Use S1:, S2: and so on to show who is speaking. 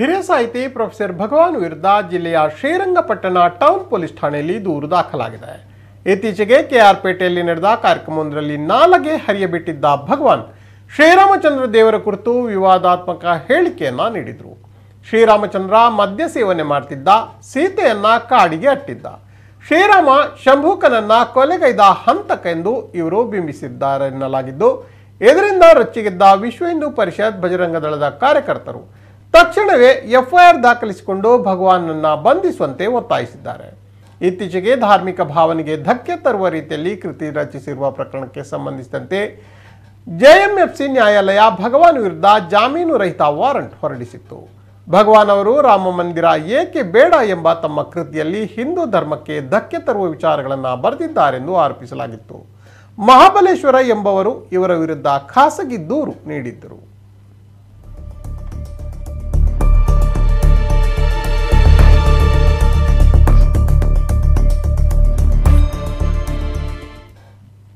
S1: ಹಿರಿಯ ಸಾಹಿತಿ ಪ್ರೊಫೆಸರ್ ಭಗವಾನ್ ವಿರುದ್ಧ ಜಿಲ್ಲೆಯ ಶ್ರೀರಂಗಪಟ್ಟಣ ಟೌನ್ ಪೊಲೀಸ್ ಠಾಣೆಯಲ್ಲಿ ದೂರು ದಾಖಲಾಗಿದೆ ಇತ್ತೀಚೆಗೆ ಪೇಟೆಯಲ್ಲಿ ನಡೆದ ಕಾರ್ಯಕ್ರಮವೊಂದರಲ್ಲಿ ನಾಲಗೆ ಹರಿಯಬಿಟ್ಟಿದ್ದ ಭಗವಾನ್ ಶ್ರೀರಾಮಚಂದ್ರ ದೇವರ ಕುರಿತು ವಿವಾದಾತ್ಮಕ ಹೇಳಿಕೆಯನ್ನ ನೀಡಿದರು ಶ್ರೀರಾಮಚಂದ್ರ ಮದ್ಯ ಸೇವನೆ ಮಾಡ್ತಿದ್ದ ಸೀತೆಯನ್ನ ಕಾಡಿಗೆ ಅಟ್ಟಿದ್ದ ಶ್ರೀರಾಮ ಶಂಭೂಕನನ್ನ ಕೊಲೆಗೈದ ಹಂತಕ ಎಂದು ಇವರು ಬಿಂಬಿಸಿದ್ದಾರೆನ್ನಲಾಗಿದ್ದು ಇದರಿಂದ ರೊಚ್ಚಿಗೆದ್ದ ವಿಶ್ವ ಹಿಂದೂ ಪರಿಷತ್ ಬಜರಂಗ ದಳದ ಕಾರ್ಯಕರ್ತರು ತಕ್ಷಣವೇ ಎಫ್ಐಆರ್ ದಾಖಲಿಸಿಕೊಂಡು ಭಗವಾನನ್ನು ಬಂಧಿಸುವಂತೆ ಒತ್ತಾಯಿಸಿದ್ದಾರೆ ಇತ್ತೀಚೆಗೆ ಧಾರ್ಮಿಕ ಭಾವನೆಗೆ ಧಕ್ಕೆ ತರುವ ರೀತಿಯಲ್ಲಿ ಕೃತಿ ರಚಿಸಿರುವ ಪ್ರಕರಣಕ್ಕೆ ಸಂಬಂಧಿಸಿದಂತೆ ಜೆಎಂಎಫ್ಸಿ ನ್ಯಾಯಾಲಯ ಭಗವಾನ್ ವಿರುದ್ಧ ಜಾಮೀನು ರಹಿತ ವಾರಂಟ್ ಹೊರಡಿಸಿತ್ತು ಭಗವಾನ್ ಅವರು ರಾಮ ಮಂದಿರ ಏಕೆ ಬೇಡ ಎಂಬ ತಮ್ಮ ಕೃತಿಯಲ್ಲಿ ಹಿಂದೂ ಧರ್ಮಕ್ಕೆ ಧಕ್ಕೆ ತರುವ ವಿಚಾರಗಳನ್ನು ಬರೆದಿದ್ದಾರೆಂದು ಆರೋಪಿಸಲಾಗಿತ್ತು ಮಹಾಬಲೇಶ್ವರ ಎಂಬವರು ಇವರ ವಿರುದ್ಧ ಖಾಸಗಿ ದೂರು ನೀಡಿದ್ದರು